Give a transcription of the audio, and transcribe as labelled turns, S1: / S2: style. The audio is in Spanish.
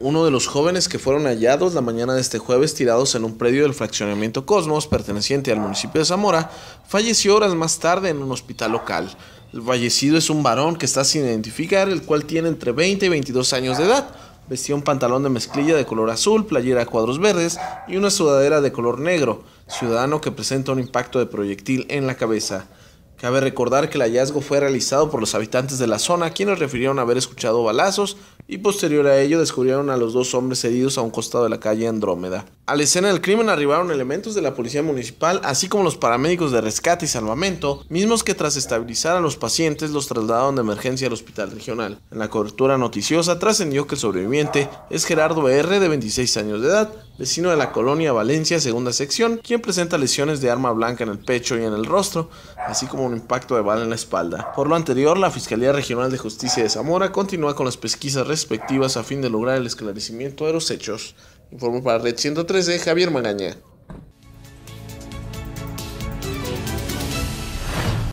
S1: uno de los jóvenes que fueron hallados la mañana de este jueves tirados en un predio del fraccionamiento Cosmos, perteneciente al municipio de Zamora, falleció horas más tarde en un hospital local. El fallecido es un varón que está sin identificar, el cual tiene entre 20 y 22 años de edad. Vestía un pantalón de mezclilla de color azul, playera a cuadros verdes y una sudadera de color negro, ciudadano que presenta un impacto de proyectil en la cabeza. Cabe recordar que el hallazgo fue realizado por los habitantes de la zona, quienes refirieron haber escuchado balazos y posterior a ello descubrieron a los dos hombres heridos a un costado de la calle Andrómeda. A la escena del crimen arribaron elementos de la policía municipal, así como los paramédicos de rescate y salvamento, mismos que tras estabilizar a los pacientes los trasladaron de emergencia al hospital regional. En la cobertura noticiosa trascendió que el sobreviviente es Gerardo R. de 26 años de edad, vecino de la colonia Valencia, segunda sección, quien presenta lesiones de arma blanca en el pecho y en el rostro, así como un impacto de bala en la espalda. Por lo anterior, la Fiscalía Regional de Justicia de Zamora continúa con las pesquisas respectivas a fin de lograr el esclarecimiento de los hechos. Informo para Red 113, Javier Magaña.